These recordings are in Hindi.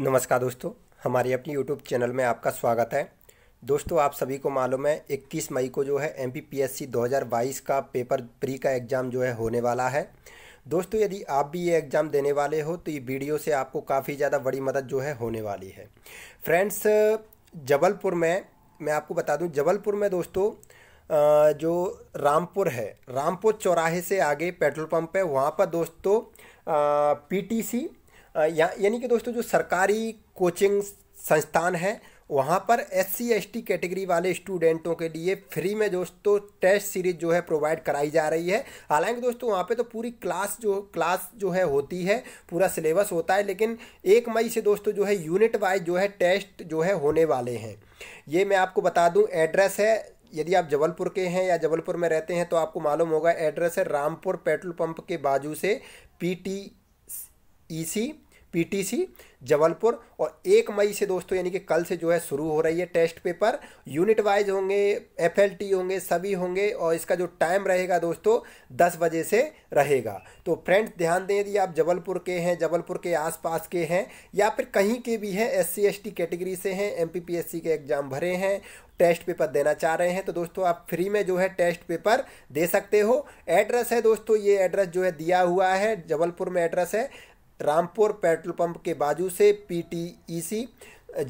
नमस्कार दोस्तों हमारे अपने यूट्यूब चैनल में आपका स्वागत है दोस्तों आप सभी को मालूम है 21 मई को जो है M P P S C दो हज़ार बाईस का पेपर प्री का एग्ज़ाम जो है होने वाला है दोस्तों यदि आप भी ये एग्ज़ाम देने वाले हो तो ये वीडियो से आपको काफ़ी ज़्यादा बड़ी मदद जो है होने वाली है फ्रेंड्स जबलपुर में मैं आपको बता दूँ जबलपुर में दोस्तों जो रामपुर है रामपुर चौराहे से आगे पेट्रोल पंप है वहाँ पर दोस्तों पीटीसी यानी कि दोस्तों जो सरकारी कोचिंग संस्थान है वहाँ पर S C S T category वाले स्टूडेंटों के लिए फ्री में दोस्तों टेस्ट सीरीज जो है प्रोवाइड कराई जा रही है हालांकि दोस्तों वहाँ पे तो पूरी क्लास जो क्लास जो है होती है पूरा सिलेबस होता है लेकिन एक मई से दोस्तों जो है यूनिट वाइज जो है टेस्ट जो है होने वाले हैं ये मैं आपको बता दूँ एड्रेस है यदि आप जबलपुर के हैं या जबलपुर में रहते हैं तो आपको मालूम होगा एड्रेस है रामपुर पेट्रोल पंप के बाजू से P T E C PTC Jabalpur और एक मई से दोस्तों यानी कि कल से जो है शुरू हो रही है टेस्ट पेपर यूनिट वाइज होंगे एफएलटी होंगे सभी होंगे और इसका जो टाइम रहेगा दोस्तों दस बजे से रहेगा तो फ्रेंड्स ध्यान दें यदि आप जबलपुर के हैं जबलपुर के आसपास के हैं या फिर कहीं के भी हैं एस सी कैटेगरी से हैं एम के एग्ज़ाम भरे हैं टेस्ट पेपर देना चाह रहे हैं तो दोस्तों आप फ्री में जो है टेस्ट पेपर दे सकते हो एड्रेस है दोस्तों ये एड्रेस जो है दिया हुआ है जबलपुर में एड्रेस है रामपुर पेट्रोल पंप के बाजू से पीटीईसी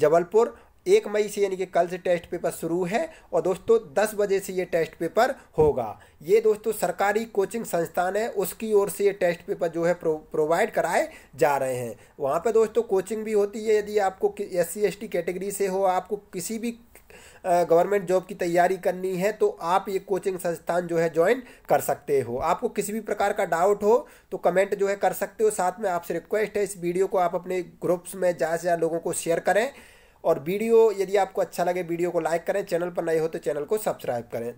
जबलपुर एक मई से यानी कि कल से टेस्ट पेपर शुरू है और दोस्तों दस बजे से ये टेस्ट पेपर होगा ये दोस्तों सरकारी कोचिंग संस्थान है उसकी ओर से ये टेस्ट पेपर जो है प्रो, प्रोवाइड कराए जा रहे हैं वहाँ पे दोस्तों कोचिंग भी होती है यदि आपको S C S T category से हो आपको किसी भी गवर्नमेंट जॉब की तैयारी करनी है तो आप ये कोचिंग संस्थान जो है ज्वाइन कर सकते हो आपको किसी भी प्रकार का डाउट हो तो कमेंट जो है कर सकते हो साथ में आपसे रिक्वेस्ट है इस वीडियो को आप अपने ग्रुप्स में ज़्यादा से ज़्यादा लोगों को शेयर करें और वीडियो यदि आपको अच्छा लगे वीडियो को लाइक करें चैनल पर नए हो तो चैनल को सब्सक्राइब करें